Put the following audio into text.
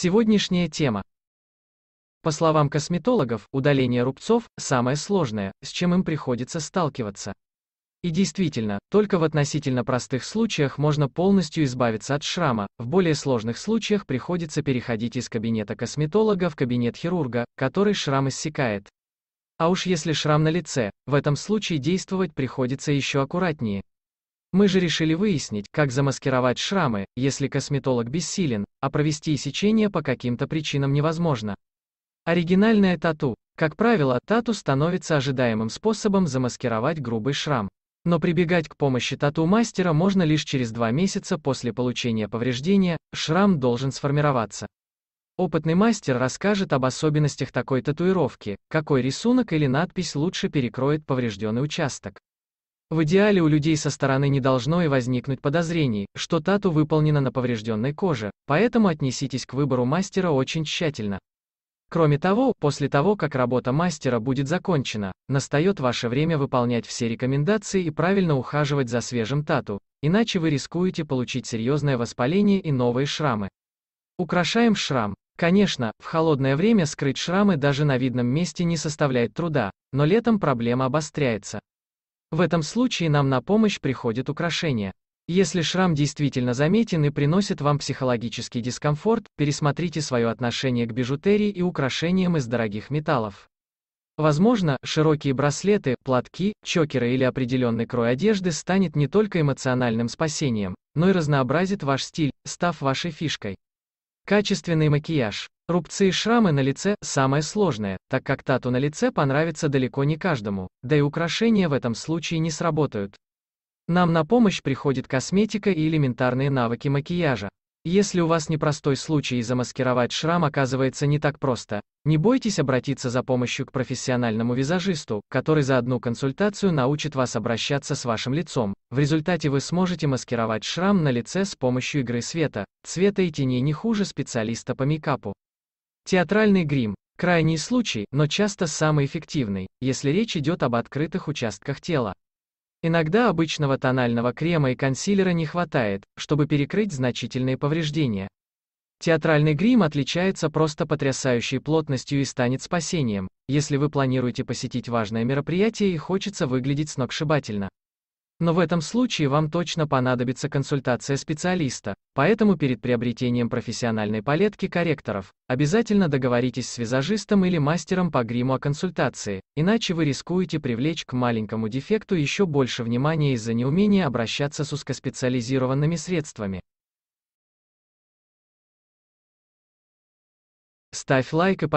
Сегодняшняя тема. По словам косметологов, удаление рубцов – самое сложное, с чем им приходится сталкиваться. И действительно, только в относительно простых случаях можно полностью избавиться от шрама, в более сложных случаях приходится переходить из кабинета косметолога в кабинет хирурга, который шрам иссякает. А уж если шрам на лице, в этом случае действовать приходится еще аккуратнее. Мы же решили выяснить, как замаскировать шрамы, если косметолог бессилен, а провести сечение по каким-то причинам невозможно. Оригинальное тату. Как правило, тату становится ожидаемым способом замаскировать грубый шрам. Но прибегать к помощи тату-мастера можно лишь через два месяца после получения повреждения, шрам должен сформироваться. Опытный мастер расскажет об особенностях такой татуировки, какой рисунок или надпись лучше перекроет поврежденный участок. В идеале у людей со стороны не должно и возникнуть подозрений, что тату выполнена на поврежденной коже, поэтому отнеситесь к выбору мастера очень тщательно. Кроме того, после того, как работа мастера будет закончена, настает ваше время выполнять все рекомендации и правильно ухаживать за свежим тату, иначе вы рискуете получить серьезное воспаление и новые шрамы. Украшаем шрам. Конечно, в холодное время скрыть шрамы даже на видном месте не составляет труда, но летом проблема обостряется. В этом случае нам на помощь приходит украшение. Если шрам действительно заметен и приносит вам психологический дискомфорт, пересмотрите свое отношение к бижутерии и украшениям из дорогих металлов. Возможно, широкие браслеты, платки, чокеры или определенный крой одежды станет не только эмоциональным спасением, но и разнообразит ваш стиль, став вашей фишкой. Качественный макияж. Рубцы и шрамы на лице – самое сложное, так как тату на лице понравится далеко не каждому, да и украшения в этом случае не сработают. Нам на помощь приходит косметика и элементарные навыки макияжа. Если у вас непростой случай и замаскировать шрам оказывается не так просто, не бойтесь обратиться за помощью к профессиональному визажисту, который за одну консультацию научит вас обращаться с вашим лицом. В результате вы сможете маскировать шрам на лице с помощью игры света, цвета и теней не хуже специалиста по мейкапу. Театральный грим. Крайний случай, но часто самый эффективный, если речь идет об открытых участках тела. Иногда обычного тонального крема и консилера не хватает, чтобы перекрыть значительные повреждения. Театральный грим отличается просто потрясающей плотностью и станет спасением, если вы планируете посетить важное мероприятие и хочется выглядеть сногсшибательно. Но в этом случае вам точно понадобится консультация специалиста, поэтому перед приобретением профессиональной палетки корректоров, обязательно договоритесь с визажистом или мастером по гриму о консультации, иначе вы рискуете привлечь к маленькому дефекту еще больше внимания из-за неумения обращаться с узкоспециализированными средствами. Ставь лайк и подписывайся.